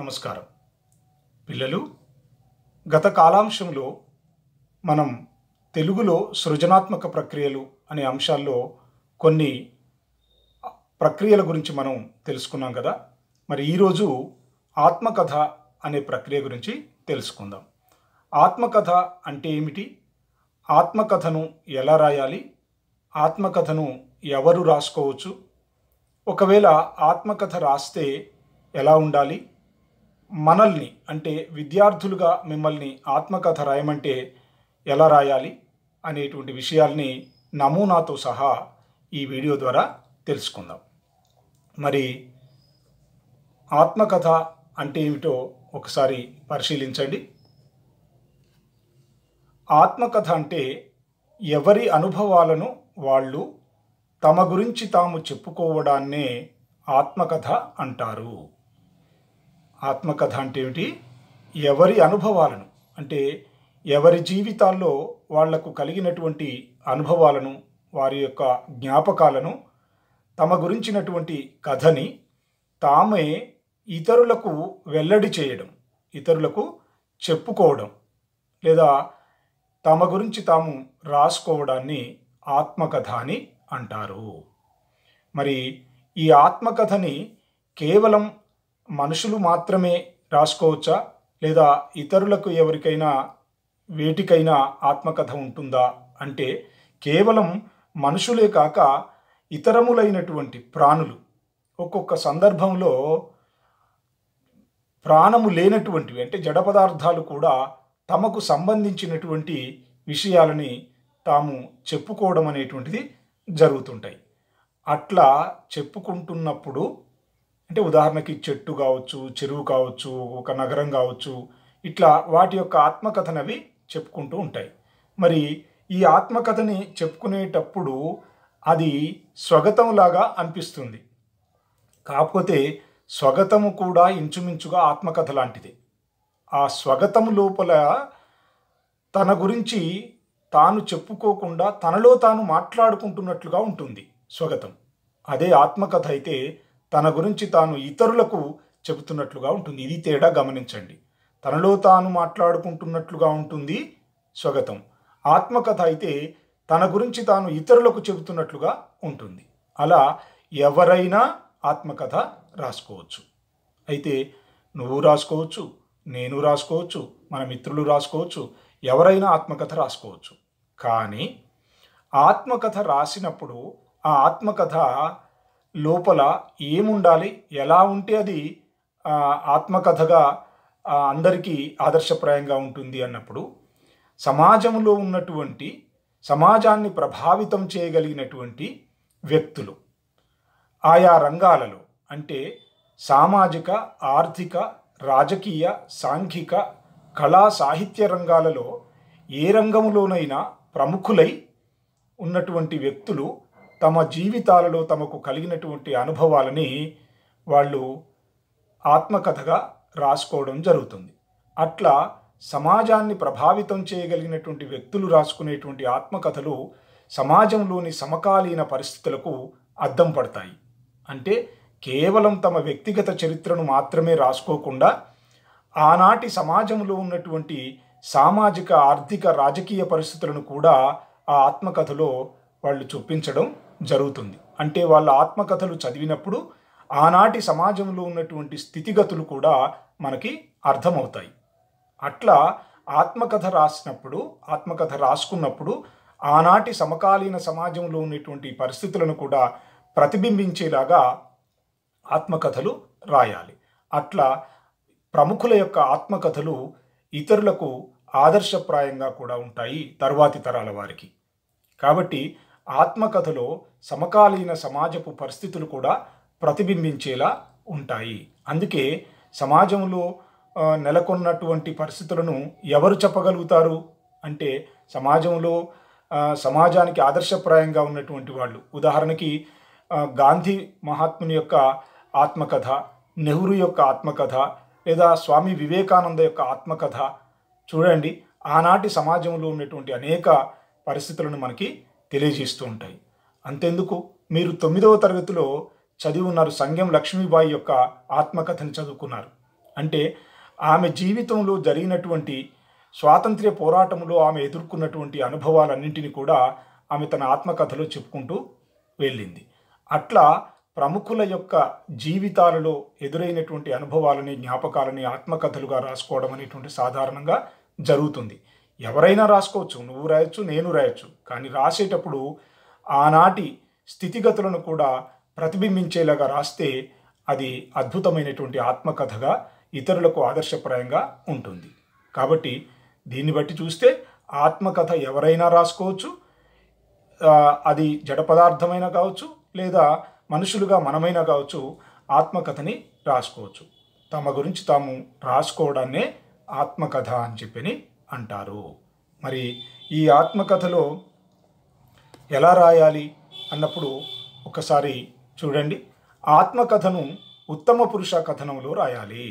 నమస్కారం పిల్లలు గత కాలాంశంలో మనం తెలుగులో సృజనాత్మక ప్రక్రియలు అనే అంశాల్లో కొన్ని ప్రక్రియల గురించి మనం తెలుసుకున్నాం కదా మరి ఈరోజు ఆత్మకథ అనే ప్రక్రియ గురించి తెలుసుకుందాం ఆత్మకథ అంటే ఏమిటి ఆత్మకథను ఎలా రాయాలి ఆత్మకథను ఎవరు రాసుకోవచ్చు ఒకవేళ ఆత్మకథ రాస్తే ఎలా ఉండాలి మనల్ని అంటే విద్యార్థులుగా మిమ్మల్ని ఆత్మకథ రాయమంటే ఎలా రాయాలి అనేటువంటి విషయాల్ని నమూనాతో సహా ఈ వీడియో ద్వారా తెలుసుకుందాం మరి ఆత్మకథ అంటే ఏమిటో ఒకసారి పరిశీలించండి ఆత్మకథ అంటే ఎవరి అనుభవాలను వాళ్ళు తమ గురించి తాము చెప్పుకోవడాన్నే ఆత్మకథ అంటారు ఆత్మకథ అంటే ఏమిటి ఎవరి అనుభవాలను అంటే ఎవరి జీవితాల్లో వాళ్లకు కలిగినటువంటి అనుభవాలను వారి యొక్క జ్ఞాపకాలను తమ గురించినటువంటి కథని తామే ఇతరులకు వెల్లడి చేయడం ఇతరులకు చెప్పుకోవడం లేదా తమ గురించి తాము రాసుకోవడాన్ని ఆత్మకథ అని అంటారు మరి ఈ ఆత్మకథని కేవలం మనుషులు మాత్రమే రాసుకోవచ్చా లేదా ఇతరులకు ఎవరికైనా వేటికైనా ఆత్మకథ ఉంటుందా అంటే కేవలం మనుషులే కాక ఇతరములైనటువంటి ప్రాణులు ఒక్కొక్క సందర్భంలో ప్రాణము లేనటువంటివి అంటే జడ పదార్థాలు కూడా తమకు సంబంధించినటువంటి విషయాలని తాము చెప్పుకోవడం అనేటువంటిది జరుగుతుంటాయి అట్లా చెప్పుకుంటున్నప్పుడు అంటే ఉదాహరణకి చెట్టు కావచ్చు చెరువు కావచ్చు ఒక నగరం కావచ్చు ఇట్లా వాటి యొక్క ఆత్మకథనవి చెప్పుకుంటూ ఉంటాయి మరి ఈ ఆత్మకథని చెప్పుకునేటప్పుడు అది స్వగతంలాగా అనిపిస్తుంది కాకపోతే స్వగతము కూడా ఇంచుమించుగా ఆత్మకథ లాంటిది ఆ స్వగతం లోపల తన గురించి తాను చెప్పుకోకుండా తనలో తాను మాట్లాడుకుంటున్నట్లుగా ఉంటుంది స్వగతం అదే ఆత్మకథ అయితే తన గురించి తాను ఇతరులకు చెబుతున్నట్లుగా ఉంటుంది ఇది తేడా గమనించండి తనలో తాను మాట్లాడుకుంటున్నట్లుగా ఉంటుంది స్వాగతం ఆత్మకథ అయితే తన గురించి తాను ఇతరులకు చెబుతున్నట్లుగా ఉంటుంది అలా ఎవరైనా ఆత్మకథ రాసుకోవచ్చు అయితే నువ్వు రాసుకోవచ్చు నేను రాసుకోవచ్చు మన మిత్రులు రాసుకోవచ్చు ఎవరైనా ఆత్మకథ రాసుకోవచ్చు కానీ ఆత్మకథ రాసినప్పుడు ఆ ఆత్మకథ లోపల ఏముండాలి ఎలా ఉంటే అది ఆత్మకథగా అందరికీ ఆదర్శప్రాయంగా ఉంటుంది అన్నప్పుడు సమాజంలో ఉన్నటువంటి సమాజాన్ని ప్రభావితం చేయగలిగినటువంటి వ్యక్తులు ఆయా రంగాలలో అంటే సామాజిక ఆర్థిక రాజకీయ సాంఘిక కళా సాహిత్య రంగాలలో ఏ రంగంలోనైనా ప్రముఖులై ఉన్నటువంటి వ్యక్తులు తమ జీవితాలలో తమకు కలిగినటువంటి అనుభవాలని వాళ్ళు ఆత్మకథగా రాసుకోవడం జరుగుతుంది అట్లా సమాజాన్ని ప్రభావితం చేయగలిగినటువంటి వ్యక్తులు రాసుకునేటువంటి ఆత్మకథలు సమాజంలోని సమకాలీన పరిస్థితులకు అద్దం పడతాయి అంటే కేవలం తమ వ్యక్తిగత చరిత్రను మాత్రమే రాసుకోకుండా ఆనాటి సమాజంలో ఉన్నటువంటి సామాజిక ఆర్థిక రాజకీయ పరిస్థితులను కూడా ఆ ఆత్మకథలో వాళ్ళు చూపించడం జరుగుతుంది అంటే వాళ్ళ ఆత్మకథలు చదివినప్పుడు ఆనాటి సమాజంలో ఉన్నటువంటి స్థితిగతులు కూడా మనకి అర్థమవుతాయి అట్లా ఆత్మకథ రాసినప్పుడు ఆత్మకథ రాసుకున్నప్పుడు ఆనాటి సమకాలీన సమాజంలో ఉన్నటువంటి పరిస్థితులను కూడా ప్రతిబింబించేలాగా ఆత్మకథలు రాయాలి అట్లా ప్రముఖుల యొక్క ఆత్మకథలు ఇతరులకు ఆదర్శప్రాయంగా కూడా ఉంటాయి తర్వాతి తరాల వారికి కాబట్టి ఆత్మకథలో సమకాలీన సమాజపు పరిస్థితులు కూడా ప్రతిబింబించేలా ఉంటాయి అందుకే సమాజంలో నెలకొన్నటువంటి పరిస్థితులను ఎవరు చెప్పగలుగుతారు అంటే సమాజంలో సమాజానికి ఆదర్శప్రాయంగా ఉన్నటువంటి వాళ్ళు ఉదాహరణకి గాంధీ మహాత్ముని యొక్క ఆత్మకథ నెహ్రూ యొక్క ఆత్మకథ లేదా స్వామి వివేకానంద యొక్క ఆత్మకథ చూడండి ఆనాటి సమాజంలో ఉన్నటువంటి అనేక పరిస్థితులను మనకి తెలియజేస్తూ ఉంటాయి అంతెందుకు మీరు తొమ్మిదవ తరగతిలో చదివి ఉన్నారు సంఘం లక్ష్మీబాయి యొక్క ఆత్మకథను చదువుకున్నారు అంటే ఆమె జీవితంలో జరిగినటువంటి స్వాతంత్ర్య పోరాటంలో ఆమె ఎదుర్కొన్నటువంటి అనుభవాలన్నింటినీ కూడా ఆమె తన ఆత్మకథలో చెప్పుకుంటూ వెళ్ళింది అట్లా ప్రముఖుల యొక్క జీవితాలలో ఎదురైనటువంటి అనుభవాలని జ్ఞాపకాలని ఆత్మకథలుగా రాసుకోవడం అనేటువంటి సాధారణంగా జరుగుతుంది ఎవరైనా రాసుకోవచ్చు నువ్వు రాయొచ్చు నేను రాయొచ్చు కానీ రాసేటప్పుడు ఆనాటి స్థితిగతులను కూడా ప్రతిబింబించేలాగా రాస్తే అది అద్భుతమైనటువంటి ఆత్మకథగా ఇతరులకు ఆదర్శప్రాయంగా ఉంటుంది కాబట్టి దీన్ని బట్టి చూస్తే ఆత్మకథ ఎవరైనా రాసుకోవచ్చు అది జడ పదార్థమైనా కావచ్చు లేదా మనుషులుగా మనమైనా కావచ్చు ఆత్మకథని రాసుకోవచ్చు తమ గురించి తాము రాసుకోవడాన్నే ఆత్మకథ అని చెప్పని అంటారు మరి ఈ ఆత్మకథలో ఎలా రాయాలి అన్నప్పుడు ఒకసారి చూడండి ఆత్మకథను ఉత్తమ పురుష కథనంలో రాయాలి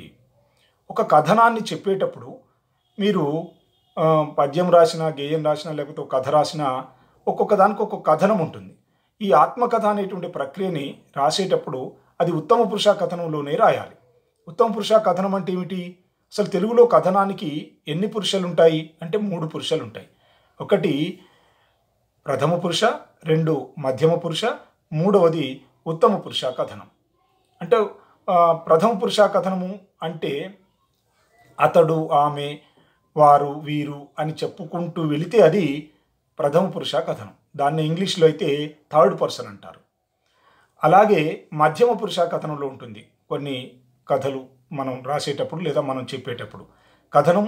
ఒక కథనాన్ని చెప్పేటప్పుడు మీరు పద్యం రాసిన గేయం రాసిన లేకపోతే ఒక కథ రాసిన ఒక్కొక్క దానికి ఒక్కొక్క కథనం ఉంటుంది ఈ ఆత్మకథ అనేటువంటి ప్రక్రియని రాసేటప్పుడు అది ఉత్తమ పురుష కథనంలోనే రాయాలి ఉత్తమ పురుష కథనం అంటే ఏమిటి అసలు తెలుగులో కథనానికి ఎన్ని పురుషాలు ఉంటాయి అంటే మూడు పురుషాలు ఉంటాయి ఒకటి ప్రథమ పురుష రెండు మధ్యమ పురుష మూడవది ఉత్తమ పురుష కథనం అంటే ప్రథమ పురుష కథనము అంటే అతడు ఆమె వారు వీరు అని చెప్పుకుంటూ వెళితే అది ప్రథమ పురుష కథనం దాన్ని ఇంగ్లీష్లో అయితే థర్డ్ పర్సన్ అంటారు అలాగే మధ్యమ పురుష కథనంలో ఉంటుంది కొన్ని కథలు మనం రాసేటప్పుడు లేదా మనం చెప్పేటప్పుడు కథనం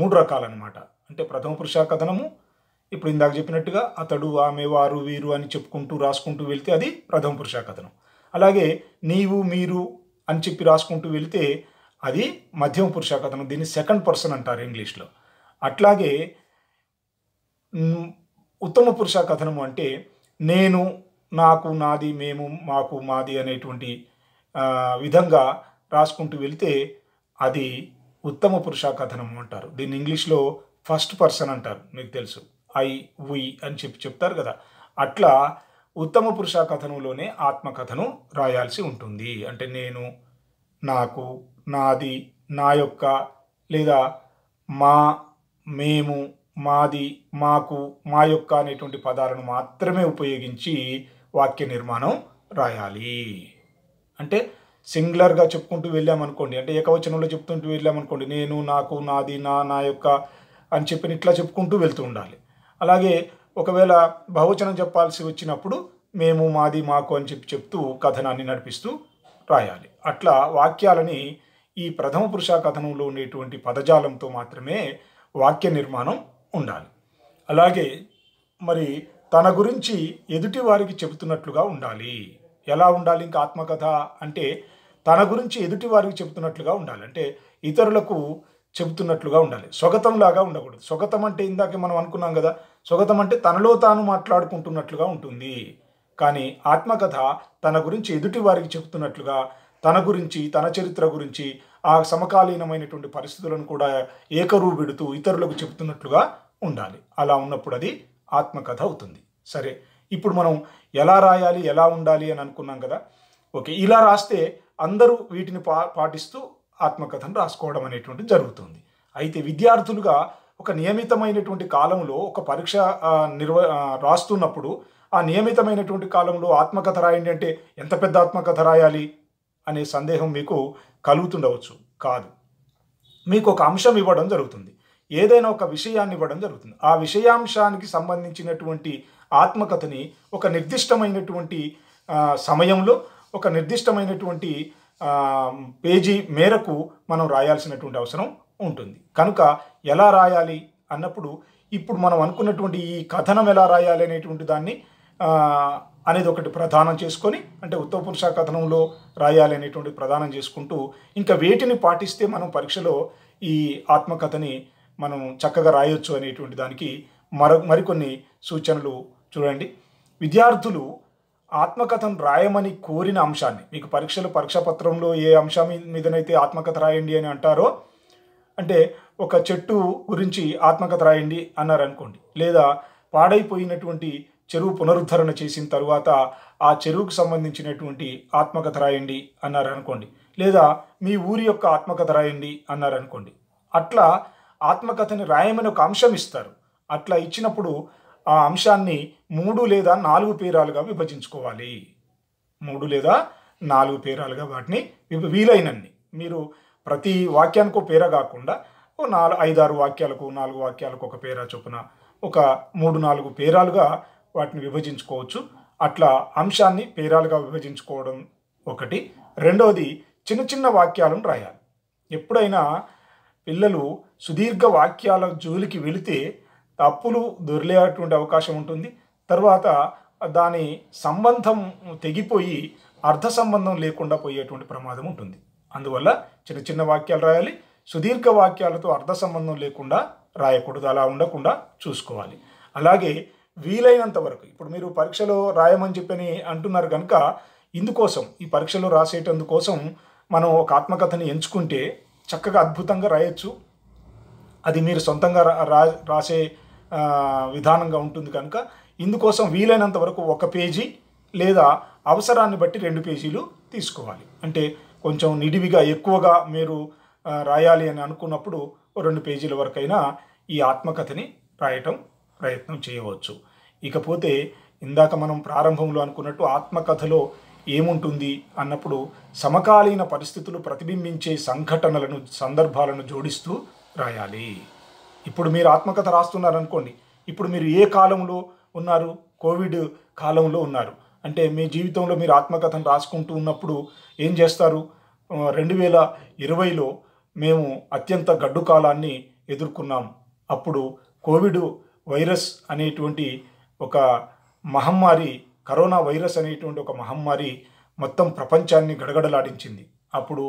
మూడు రకాలన్నమాట అంటే ప్రథమ పురుష కథనము ఇప్పుడు ఇందాక చెప్పినట్టుగా అతడు ఆమె వారు వీరు అని చెప్పుకుంటూ రాసుకుంటూ వెళ్తే అది ప్రథమ పురుష కథనం అలాగే నీవు మీరు అని చెప్పి రాసుకుంటూ వెళితే అది మధ్యమ పురుష కథనం దీన్ని సెకండ్ పర్సన్ అంటారు ఇంగ్లీష్లో అట్లాగే ఉత్తమ పురుష కథనము అంటే నేను నాకు నాది మేము మాకు మాది అనేటువంటి విధంగా రాసుకుంటూ వెళితే అది ఉత్తమ పురుష కథనము అంటారు దీన్ని ఇంగ్లీష్లో ఫస్ట్ పర్సన్ అంటారు మీకు తెలుసు ఐ వి అని చెప్పి చెప్తారు కదా అట్లా ఉత్తమ పురుష కథనంలోనే ఆత్మకథను రాయాల్సి ఉంటుంది అంటే నేను నాకు నాది నా యొక్క లేదా మా మేము మాది మాకు మా యొక్క అనేటువంటి పదాలను మాత్రమే ఉపయోగించి వాక్య నిర్మాణం రాయాలి అంటే సింగులర్గా చెప్పుకుంటూ వెళ్ళామనుకోండి అంటే ఏకవచనంలో చెప్తుంటూ వెళ్ళామనుకోండి నేను నాకు నాది నా నా యొక్క అని చెప్పిన ఇట్లా చెప్పుకుంటూ వెళ్తూ ఉండాలి అలాగే ఒకవేళ బహువచనం చెప్పాల్సి వచ్చినప్పుడు మేము మాది మాకు అని చెప్పి చెప్తూ కథనాన్ని నడిపిస్తూ రాయాలి అట్లా వాక్యాలని ఈ ప్రథమ పురుష కథనంలో ఉండేటువంటి పదజాలంతో మాత్రమే వాక్య నిర్మాణం ఉండాలి అలాగే మరి తన గురించి ఎదుటి వారికి చెబుతున్నట్లుగా ఉండాలి ఎలా ఉండాలి ఇంకా ఆత్మకథ అంటే తన గురించి ఎదుటి వారికి చెబుతున్నట్లుగా ఉండాలి అంటే ఇతరులకు చెబుతున్నట్లుగా ఉండాలి స్వగతంలాగా ఉండకూడదు స్వగతం అంటే ఇందాక మనం అనుకున్నాం కదా స్వగతం అంటే తనలో తాను మాట్లాడుకుంటున్నట్లుగా ఉంటుంది కానీ ఆత్మకథ తన గురించి ఎదుటి వారికి చెబుతున్నట్లుగా తన గురించి తన చరిత్ర గురించి ఆ సమకాలీనమైనటువంటి పరిస్థితులను కూడా ఏకరూ పెడుతూ ఇతరులకు చెబుతున్నట్లుగా ఉండాలి అలా ఉన్నప్పుడు అది ఆత్మకథ అవుతుంది సరే ఇప్పుడు మనం ఎలా రాయాలి ఎలా ఉండాలి అని అనుకున్నాం కదా ఓకే ఇలా రాస్తే అందరూ వీటిని పా పాటిస్తూ ఆత్మకథను రాసుకోవడం అనేటువంటిది జరుగుతుంది అయితే విద్యార్థులుగా ఒక నియమితమైనటువంటి కాలంలో ఒక పరీక్ష నిర్వ రాస్తున్నప్పుడు ఆ నియమితమైనటువంటి కాలంలో ఆత్మకథ రాయండి అంటే ఎంత పెద్ద ఆత్మకథ రాయాలి అనే సందేహం మీకు కలుగుతుండవచ్చు కాదు మీకు ఒక అంశం ఇవ్వడం జరుగుతుంది ఏదైనా ఒక విషయాన్ని ఇవ్వడం జరుగుతుంది ఆ విషయాంశానికి సంబంధించినటువంటి ఆత్మకథని ఒక నిర్దిష్టమైనటువంటి సమయంలో ఒక నిర్దిష్టమైనటువంటి పేజీ మేరకు మనం రాయాల్సినటువంటి అవసరం ఉంటుంది కనుక ఎలా రాయాలి అన్నప్పుడు ఇప్పుడు మనం అనుకున్నటువంటి ఈ కథనం ఎలా రాయాలి అనేటువంటి దాన్ని అనేది ఒకటి ప్రధానం చేసుకొని అంటే ఉత్తమ పురుష కథనంలో రాయాలి అనేటువంటి ప్రధానం చేసుకుంటూ ఇంకా వేటిని పాటిస్తే మనం పరీక్షలో ఈ ఆత్మకథని మనం చక్కగా రాయొచ్చు అనేటువంటి దానికి మర మరికొన్ని సూచనలు చూడండి విద్యార్థులు ఆత్మకథను రాయమని కోరిన అంశాన్ని మీకు పరీక్షలు పరీక్ష పత్రంలో ఏ అంశం మీదనైతే ఆత్మకథ రాయండి అని అంటారో అంటే ఒక చెట్టు గురించి ఆత్మకథ రాయండి అన్నారనుకోండి లేదా పాడైపోయినటువంటి చెరువు పునరుద్ధరణ చేసిన తరువాత ఆ చెరువుకు సంబంధించినటువంటి ఆత్మకథ రాయండి అన్నారనుకోండి లేదా మీ ఊరి యొక్క ఆత్మకథ రాయండి అన్నారనుకోండి అట్లా ఆత్మకథని రాయమని ఒక అంశం ఇస్తారు అట్లా ఇచ్చినప్పుడు ఆ అంశాన్ని మూడు లేదా నాలుగు పేరాలుగా విభజించుకోవాలి మూడు లేదా నాలుగు పేరాలుగా వాటిని వీలైనన్ని మీరు ప్రతి వాక్యానికి ఒక పేర కాకుండా ఓ నాలుగు ఐదారు వాక్యాలకు నాలుగు వాక్యాలకు ఒక పేరా చొప్పున ఒక మూడు నాలుగు పేరాలుగా వాటిని విభజించుకోవచ్చు అట్లా అంశాన్ని పేరాలుగా విభజించుకోవడం ఒకటి రెండవది చిన్న చిన్న వాక్యాలను రాయాలి ఎప్పుడైనా పిల్లలు సుదీర్ఘ వాక్యాల జోలికి వెళితే తప్పులు దొరిలేటువంటి అవకాశం ఉంటుంది తర్వాత దాని సంబంధం తెగిపోయి అర్థ సంబంధం లేకుండా పోయేటువంటి ప్రమాదం ఉంటుంది అందువల్ల చిన్న చిన్న వాక్యాలు రాయాలి సుదీర్ఘ వాక్యాలతో అర్థ సంబంధం లేకుండా రాయకూడదు అలా ఉండకుండా చూసుకోవాలి అలాగే వీలైనంత వరకు ఇప్పుడు మీరు పరీక్షలో రాయమని చెప్పని అంటున్నారు కనుక ఇందుకోసం ఈ పరీక్షలో రాసేటందుకోసం మనం ఒక ఆత్మకథని ఎంచుకుంటే చక్కగా అద్భుతంగా రాయొచ్చు అది మీరు సొంతంగా రా రాసే విధానంగా ఉంటుంది కనుక ఇందుకోసం వీలైనంత వరకు ఒక పేజీ లేదా అవసరాన్ని బట్టి రెండు పేజీలు తీసుకోవాలి అంటే కొంచెం నిడివిగా ఎక్కువగా మీరు రాయాలి అని అనుకున్నప్పుడు రెండు పేజీల వరకైనా ఈ ఆత్మకథని రాయటం ప్రయత్నం చేయవచ్చు ఇకపోతే ఇందాక మనం ప్రారంభంలో అనుకున్నట్టు ఆత్మకథలో ఏముంటుంది అన్నప్పుడు సమకాలీన పరిస్థితులు ప్రతిబింబించే సంఘటనలను సందర్భాలను జోడిస్తూ రాయాలి ఇప్పుడు మీరు ఆత్మకథ రాస్తున్నారనుకోండి ఇప్పుడు మీరు ఏ కాలంలో ఉన్నారు కోవిడ్ కాలంలో ఉన్నారు అంటే మీ జీవితంలో మీరు ఆత్మకథను రాసుకుంటూ ఉన్నప్పుడు ఏం చేస్తారు రెండు వేల ఇరవైలో మేము అత్యంత గడ్డు కాలాన్ని ఎదుర్కొన్నాం అప్పుడు కోవిడ్ వైరస్ అనేటువంటి ఒక మహమ్మారి కరోనా వైరస్ అనేటువంటి ఒక మహమ్మారి మొత్తం ప్రపంచాన్ని గడగడలాడించింది అప్పుడు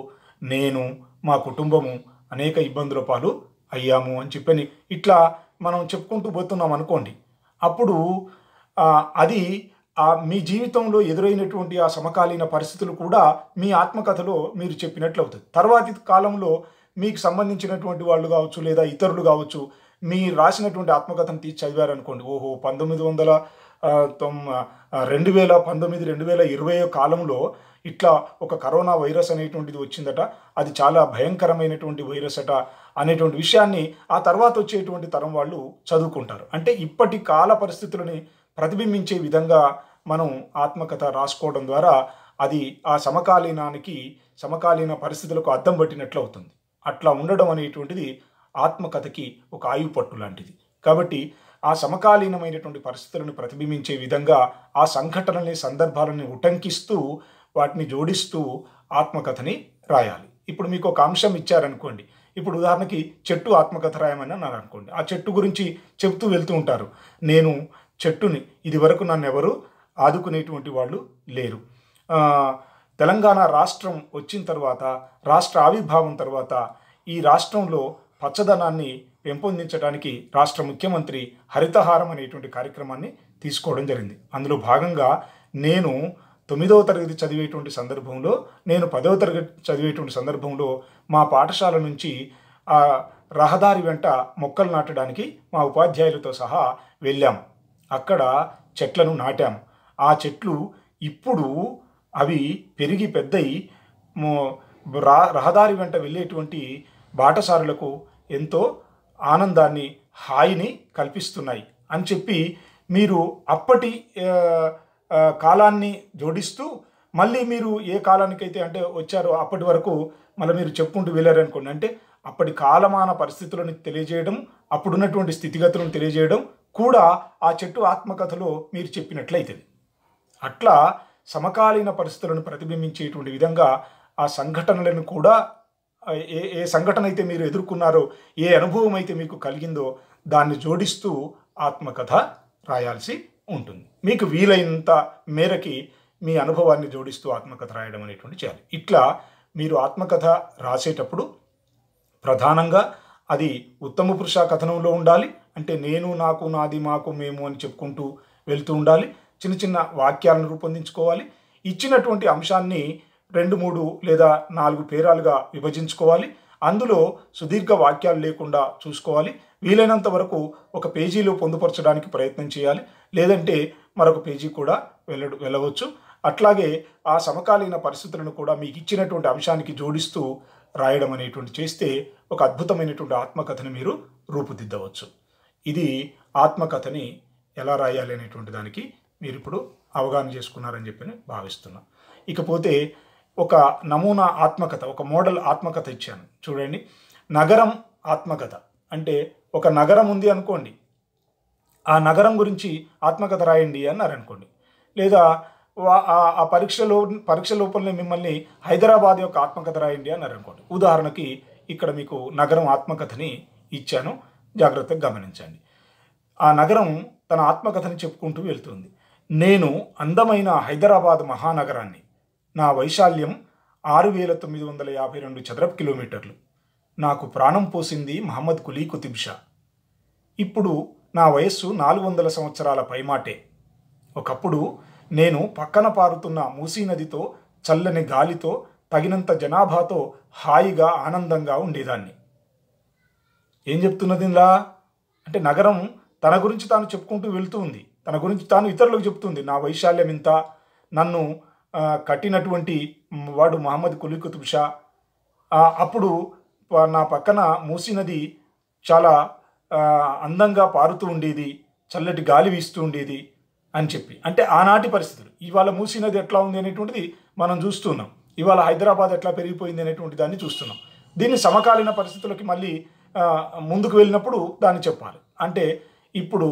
నేను మా కుటుంబము అనేక ఇబ్బందుల పాలు అయ్యాము అని చెప్పని ఇట్లా మనం చెప్పుకుంటూ పోతున్నాం అనుకోండి అప్పుడు అది మీ జీవితంలో ఎదురైనటువంటి ఆ సమకాలీన పరిస్థితులు కూడా మీ ఆత్మకథలో మీరు చెప్పినట్లు అవుతుంది తర్వాతి కాలంలో మీకు సంబంధించినటువంటి వాళ్ళు కావచ్చు లేదా ఇతరులు కావచ్చు మీ రాసినటువంటి ఆత్మకథను తీసి చదివారనుకోండి ఓహో పంతొమ్మిది వందల తొమ్ రెండు వేల పంతొమ్మిది రెండు వేల ఇరవై కాలంలో ఇట్లా ఒక కరోనా వైరస్ అనేటువంటిది వచ్చిందట అది చాలా భయంకరమైనటువంటి వైరస్ అట అనేటువంటి విషయాన్ని ఆ తర్వాత వచ్చేటువంటి తరం వాళ్ళు చదువుకుంటారు అంటే ఇప్పటి కాల పరిస్థితులని ప్రతిబింబించే విధంగా మనం ఆత్మకథ రాసుకోవడం ద్వారా అది ఆ సమకాలీనానికి సమకాలీన పరిస్థితులకు అద్దం పట్టినట్లు అవుతుంది అట్లా ఉండడం అనేటువంటిది ఆత్మకథకి ఒక ఆయువు పట్టు లాంటిది కాబట్టి ఆ సమకాలీనమైనటువంటి పరిస్థితులను ప్రతిబింబించే విధంగా ఆ సంఘటనల్ని సందర్భాలని ఉటంకిస్తూ వాటిని జోడిస్తూ ఆత్మకథని రాయాలి ఇప్పుడు మీకు ఒక అంశం ఇచ్చారనుకోండి ఇప్పుడు ఉదాహరణకి చెట్టు ఆత్మకథ రాయమని అన్నారు అనుకోండి ఆ చెట్టు గురించి చెప్తూ వెళ్తూ ఉంటారు నేను చెట్టుని ఇది వరకు నన్ను ఎవరు ఆదుకునేటువంటి వాళ్ళు లేరు తెలంగాణ రాష్ట్రం వచ్చిన తర్వాత రాష్ట్ర ఆవిర్భావం తర్వాత ఈ రాష్ట్రంలో పచ్చదనాన్ని పెంపొందించడానికి రాష్ట్ర ముఖ్యమంత్రి హరితహారం అనేటువంటి కార్యక్రమాన్ని తీసుకోవడం జరిగింది అందులో భాగంగా నేను తొమ్మిదవ తరగతి చదివేటువంటి సందర్భంలో నేను పదవ తరగతి చదివేటువంటి సందర్భంలో మా పాఠశాల నుంచి ఆ రహదారి వెంట మొక్కలు నాటడానికి మా ఉపాధ్యాయులతో సహా వెళ్ళాము అక్కడ చెట్లను నాటాం ఆ చెట్లు ఇప్పుడు అవి పెరిగి పెద్దయి రా రహదారి వెంట వెళ్ళేటువంటి బాటసారులకు ఎంతో ఆనందాన్ని హాయిని కల్పిస్తున్నాయి అని చెప్పి మీరు అప్పటి కాలాన్ని జోడిస్తూ మళ్ళీ మీరు ఏ కాలానికైతే అంటే వచ్చారో అప్పటి వరకు మళ్ళీ మీరు చెప్పుకుంటూ వెళ్ళారనుకోండి అంటే అప్పటి కాలమాన పరిస్థితులను తెలియజేయడం అప్పుడున్నటువంటి స్థితిగతులను తెలియజేయడం కూడా ఆ చెట్టు ఆత్మకథలో మీరు చెప్పినట్లయితే అట్లా సమకాలీన పరిస్థితులను ప్రతిబింబించేటువంటి విధంగా ఆ సంఘటనలను కూడా ఏ ఏ సంఘటన అయితే మీరు ఎదుర్కొన్నారో ఏ అనుభవం అయితే మీకు కలిగిందో దాన్ని జోడిస్తూ ఆత్మకథ రాయాల్సి ఉంటుంది మీకు వీలైనంత మేరకి మీ అనుభవాన్ని జోడిస్తూ ఆత్మకథ రాయడం అనేటువంటి చేయాలి ఇట్లా మీరు ఆత్మకథ రాసేటప్పుడు ప్రధానంగా అది ఉత్తమ పురుష కథనంలో ఉండాలి అంటే నేను నాకు నాది మాకు మేము అని చెప్పుకుంటూ వెళ్తూ ఉండాలి చిన్న చిన్న వాక్యాలను రూపొందించుకోవాలి ఇచ్చినటువంటి అంశాన్ని రెండు మూడు లేదా నాలుగు పేరాలుగా విభజించుకోవాలి అందులో సుదీర్ఘ వాక్యాలు లేకుండా చూసుకోవాలి వీలైనంత వరకు ఒక పేజీలో పొందుపరచడానికి ప్రయత్నం చేయాలి లేదంటే మరొక పేజీ కూడా వెళ్ళ వెళ్ళవచ్చు అట్లాగే ఆ సమకాలీన పరిస్థితులను కూడా మీకు ఇచ్చినటువంటి అంశానికి జోడిస్తూ రాయడం అనేటువంటి చేస్తే ఒక అద్భుతమైనటువంటి ఆత్మకథను మీరు రూపుదిద్దవచ్చు ఇది ఆత్మకథని ఎలా రాయాలి అనేటువంటి దానికి మీరు ఇప్పుడు అవగాహన చేసుకున్నారని చెప్పి భావిస్తున్నా ఇకపోతే ఒక నమూనా ఆత్మకథ ఒక మోడల్ ఆత్మకథ ఇచ్చాను చూడండి నగరం ఆత్మకథ అంటే ఒక నగరం ఉంది అనుకోండి ఆ నగరం గురించి ఆత్మకథ రాయండి అనుకోండి లేదా ఆ పరీక్షలో పరీక్ష లోపలనే మిమ్మల్ని హైదరాబాద్ యొక్క ఆత్మకథ రాయండి అనుకోండి ఉదాహరణకి ఇక్కడ మీకు నగరం ఆత్మకథని ఇచ్చాను జాగ్రత్తగా గమనించండి ఆ నగరం తన ఆత్మకథని చెప్పుకుంటూ వెళ్తుంది నేను అందమైన హైదరాబాద్ మహానగరాన్ని నా వైశాల్యం ఆరు వేల తొమ్మిది వందల యాభై రెండు చదరపు కిలోమీటర్లు నాకు ప్రాణం పోసింది మహమ్మద్ కులీ కుతుబ్షా షా ఇప్పుడు నా వయస్సు నాలుగు వందల సంవత్సరాల పైమాటే ఒకప్పుడు నేను పక్కన పారుతున్న మూసీ నదితో చల్లని గాలితో తగినంత జనాభాతో హాయిగా ఆనందంగా ఉండేదాన్ని ఏం చెప్తున్నది అంటే నగరం తన గురించి తాను చెప్పుకుంటూ వెళ్తూ ఉంది తన గురించి తాను ఇతరులకు చెప్తుంది నా వైశాల్యం ఇంత నన్ను కట్టినటువంటి వాడు మహమ్మద్ కులీ కుతుబ్ షా అప్పుడు నా పక్కన మూసీ నది చాలా అందంగా పారుతూ ఉండేది చల్లటి గాలి వీస్తూ ఉండేది అని చెప్పి అంటే ఆనాటి పరిస్థితులు ఇవాళ మూసీ నది ఎట్లా ఉంది అనేటువంటిది మనం చూస్తున్నాం ఇవాళ హైదరాబాద్ ఎట్లా పెరిగిపోయింది అనేటువంటి దాన్ని చూస్తున్నాం దీన్ని సమకాలీన పరిస్థితులకి మళ్ళీ ముందుకు వెళ్ళినప్పుడు దాన్ని చెప్పాలి అంటే ఇప్పుడు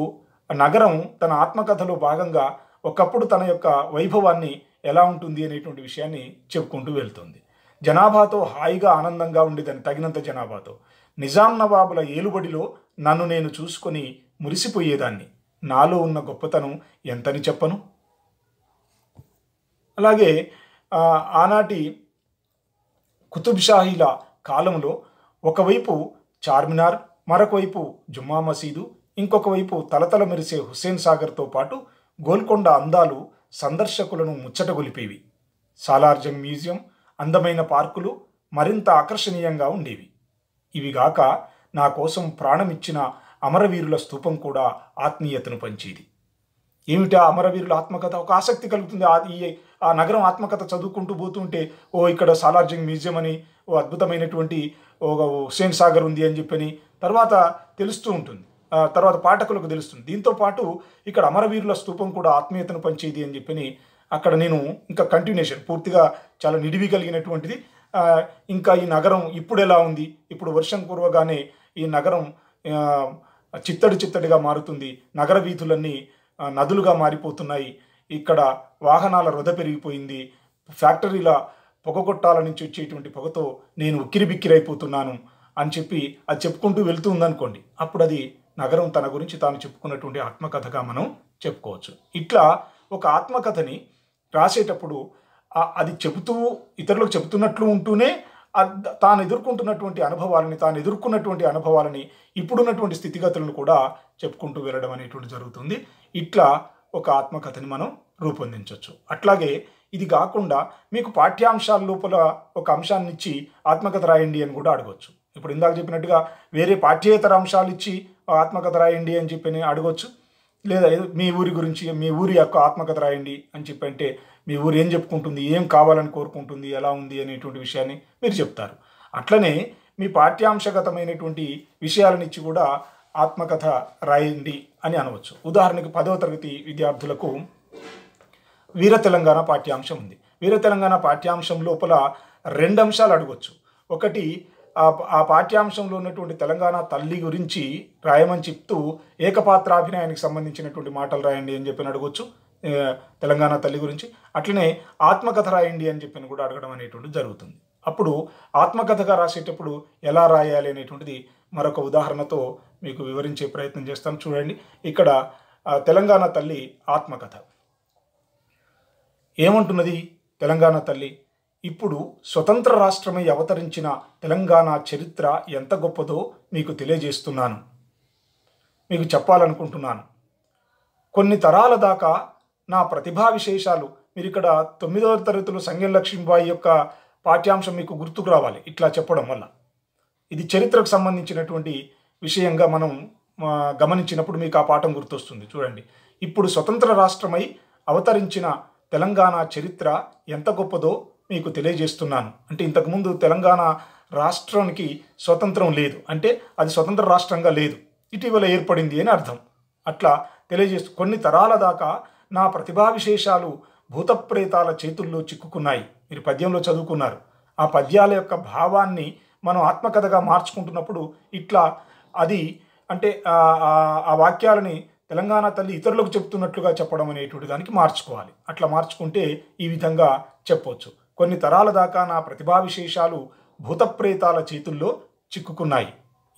నగరం తన ఆత్మకథలో భాగంగా ఒకప్పుడు తన యొక్క వైభవాన్ని ఎలా ఉంటుంది అనేటువంటి విషయాన్ని చెప్పుకుంటూ వెళ్తుంది జనాభాతో హాయిగా ఆనందంగా ఉండేదని తగినంత జనాభాతో నిజాం నవాబుల ఏలుబడిలో నన్ను నేను చూసుకొని మురిసిపోయేదాన్ని నాలో ఉన్న గొప్పతనం ఎంతని చెప్పను అలాగే ఆనాటి కుతుబ్షాహీల కాలంలో ఒకవైపు చార్మినార్ మరొకవైపు జుమ్మా మసీదు ఇంకొక వైపు తలతల మెరిసే హుస్సేన్ సాగర్తో పాటు గోల్కొండ అందాలు సందర్శకులను ముచ్చటగొలిపేవి సాలార్జంగ్ మ్యూజియం అందమైన పార్కులు మరింత ఆకర్షణీయంగా ఉండేవి ఇవిగాక నా కోసం ప్రాణమిచ్చిన అమరవీరుల స్తూపం కూడా ఆత్మీయతను పంచేది ఏమిటా అమరవీరుల ఆత్మకథ ఒక ఆసక్తి కలుగుతుంది ఈ ఆ నగరం ఆత్మకథ చదువుకుంటూ పోతుంటే ఓ ఇక్కడ సాలార్జింగ్ మ్యూజియం అని ఓ అద్భుతమైనటువంటి ఒక హుసేన్ సాగర్ ఉంది అని చెప్పని తర్వాత తెలుస్తూ ఉంటుంది తర్వాత పాఠకులకు తెలుస్తుంది దీంతో పాటు ఇక్కడ అమరవీరుల స్థూపం కూడా ఆత్మీయతను పంచేది అని చెప్పని అక్కడ నేను ఇంకా కంటిన్యూషన్ పూర్తిగా చాలా నిడివి కలిగినటువంటిది ఇంకా ఈ నగరం ఇప్పుడు ఎలా ఉంది ఇప్పుడు వర్షం కురవగానే ఈ నగరం చిత్తడి చిత్తడిగా మారుతుంది నగర వీధులన్నీ నదులుగా మారిపోతున్నాయి ఇక్కడ వాహనాల వృధ పెరిగిపోయింది ఫ్యాక్టరీల పొగగొట్టాల నుంచి వచ్చేటువంటి పొగతో నేను ఉక్కిరిబిక్కిరైపోతున్నాను అని చెప్పి అది చెప్పుకుంటూ వెళ్తూ ఉందనుకోండి అప్పుడు అది నగరం తన గురించి తాను చెప్పుకున్నటువంటి ఆత్మకథగా మనం చెప్పుకోవచ్చు ఇట్లా ఒక ఆత్మకథని రాసేటప్పుడు అది చెబుతూ ఇతరులకు చెబుతున్నట్లు ఉంటూనే తాను ఎదుర్కొంటున్నటువంటి అనుభవాలని తాను ఎదుర్కొన్నటువంటి అనుభవాలని ఇప్పుడున్నటువంటి స్థితిగతులను కూడా చెప్పుకుంటూ వెళ్ళడం అనేటువంటి జరుగుతుంది ఇట్లా ఒక ఆత్మకథని మనం రూపొందించవచ్చు అట్లాగే ఇది కాకుండా మీకు పాఠ్యాంశాల లోపల ఒక అంశాన్ని ఇచ్చి ఆత్మకథ రాయండి అని కూడా అడగవచ్చు ఇప్పుడు ఇందాక చెప్పినట్టుగా వేరే పాఠ్యేతర అంశాలు ఇచ్చి ఆత్మకథ రాయండి అని చెప్పి అడగవచ్చు లేదా మీ ఊరి గురించి మీ ఊరి యొక్క ఆత్మకథ రాయండి అని చెప్పి అంటే మీ ఊరు ఏం చెప్పుకుంటుంది ఏం కావాలని కోరుకుంటుంది ఎలా ఉంది అనేటువంటి విషయాన్ని మీరు చెప్తారు అట్లనే మీ పాఠ్యాంశగతమైనటువంటి విషయాలను ఇచ్చి కూడా ఆత్మకథ రాయండి అని అనవచ్చు ఉదాహరణకి పదవ తరగతి విద్యార్థులకు వీర తెలంగాణ పాఠ్యాంశం ఉంది వీర తెలంగాణ పాఠ్యాంశం లోపల రెండు అంశాలు అడగొచ్చు ఒకటి ఆ పాఠ్యాంశంలో ఉన్నటువంటి తెలంగాణ తల్లి గురించి రాయమని చెప్తూ ఏకపాత్రాభినయానికి సంబంధించినటువంటి మాటలు రాయండి అని చెప్పి అడగొచ్చు తెలంగాణ తల్లి గురించి అట్లనే ఆత్మకథ రాయండి అని చెప్పి కూడా అడగడం అనేటువంటిది జరుగుతుంది అప్పుడు ఆత్మకథగా రాసేటప్పుడు ఎలా రాయాలి అనేటువంటిది మరొక ఉదాహరణతో మీకు వివరించే ప్రయత్నం చేస్తాను చూడండి ఇక్కడ తెలంగాణ తల్లి ఆత్మకథ ఏమంటున్నది తెలంగాణ తల్లి ఇప్పుడు స్వతంత్ర రాష్ట్రమై అవతరించిన తెలంగాణ చరిత్ర ఎంత గొప్పదో మీకు తెలియజేస్తున్నాను మీకు చెప్పాలనుకుంటున్నాను కొన్ని తరాల దాకా నా ప్రతిభా విశేషాలు మీరు ఇక్కడ తొమ్మిదవ తరగతులు సంగం లక్ష్మీబాయి యొక్క పాఠ్యాంశం మీకు గుర్తుకు రావాలి ఇట్లా చెప్పడం వల్ల ఇది చరిత్రకు సంబంధించినటువంటి విషయంగా మనం గమనించినప్పుడు మీకు ఆ పాఠం గుర్తొస్తుంది చూడండి ఇప్పుడు స్వతంత్ర రాష్ట్రమై అవతరించిన తెలంగాణ చరిత్ర ఎంత గొప్పదో మీకు తెలియజేస్తున్నాను అంటే ఇంతకుముందు తెలంగాణ రాష్ట్రానికి స్వతంత్రం లేదు అంటే అది స్వతంత్ర రాష్ట్రంగా లేదు ఇటీవల ఏర్పడింది అని అర్థం అట్లా తెలియజేస్తూ కొన్ని తరాల దాకా నా ప్రతిభావిశేషాలు భూతప్రేతాల చేతుల్లో చిక్కుకున్నాయి మీరు పద్యంలో చదువుకున్నారు ఆ పద్యాల యొక్క భావాన్ని మనం ఆత్మకథగా మార్చుకుంటున్నప్పుడు ఇట్లా అది అంటే ఆ వాక్యాలని తెలంగాణ తల్లి ఇతరులకు చెప్తున్నట్లుగా చెప్పడం అనేటువంటి దానికి మార్చుకోవాలి అట్లా మార్చుకుంటే ఈ విధంగా చెప్పవచ్చు కొన్ని తరాల దాకా నా ప్రతిభావిశేషాలు భూతప్రేతాల చేతుల్లో చిక్కుకున్నాయి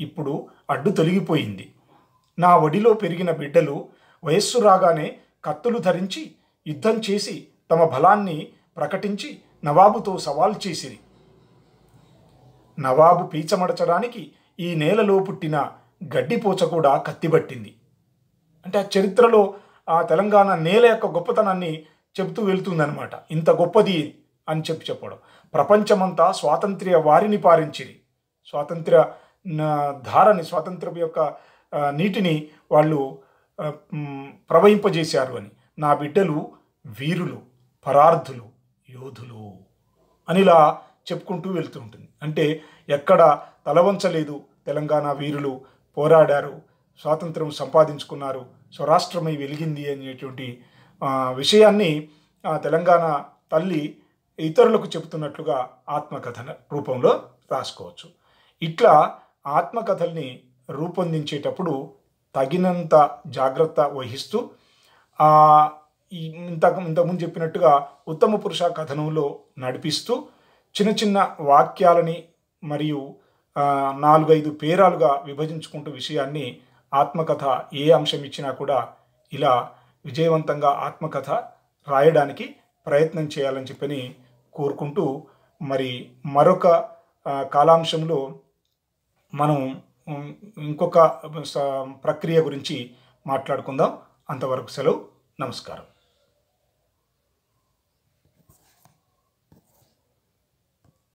ఇప్పుడు అడ్డు తొలగిపోయింది నా ఒడిలో పెరిగిన బిడ్డలు వయస్సు రాగానే కత్తులు ధరించి యుద్ధం చేసి తమ బలాన్ని ప్రకటించి నవాబుతో సవాల్ చేసిరి నవాబు పీచమడచడానికి ఈ నేలలో పుట్టిన గడ్డిపోచ కూడా కత్తిబట్టింది అంటే ఆ చరిత్రలో ఆ తెలంగాణ నేల యొక్క గొప్పతనాన్ని చెబుతూ వెళ్తుందనమాట ఇంత గొప్పది అని చెప్పి చెప్పడం ప్రపంచమంతా స్వాతంత్ర్య వారిని పారించింది స్వాతంత్ర్య ధారని స్వాతంత్ర్యం యొక్క నీటిని వాళ్ళు ప్రవహింపజేశారు అని నా బిడ్డలు వీరులు పరార్థులు యోధులు అనిలా చెప్పుకుంటూ వెళ్తూ ఉంటుంది అంటే ఎక్కడ తలవంచలేదు తెలంగాణ వీరులు పోరాడారు స్వాతంత్రం సంపాదించుకున్నారు స్వరాష్ట్రమై వెలిగింది అనేటువంటి విషయాన్ని తెలంగాణ తల్లి ఇతరులకు చెబుతున్నట్లుగా ఆత్మకథన రూపంలో రాసుకోవచ్చు ఇట్లా ఆత్మకథల్ని రూపొందించేటప్పుడు తగినంత జాగ్రత్త వహిస్తూ ఇంత ఇంతకుముందు చెప్పినట్టుగా ఉత్తమ పురుష కథనంలో నడిపిస్తూ చిన్న చిన్న వాక్యాలని మరియు నాలుగైదు పేరాలుగా విభజించుకుంటూ విషయాన్ని ఆత్మకథ ఏ అంశం ఇచ్చినా కూడా ఇలా విజయవంతంగా ఆత్మకథ రాయడానికి ప్రయత్నం చేయాలని చెప్పని కోరుకుంటూ మరి మరొక కాలాంశంలో మనం ఇంకొక ప్రక్రియ గురించి మాట్లాడుకుందాం అంతవరకు సెలవు నమస్కారం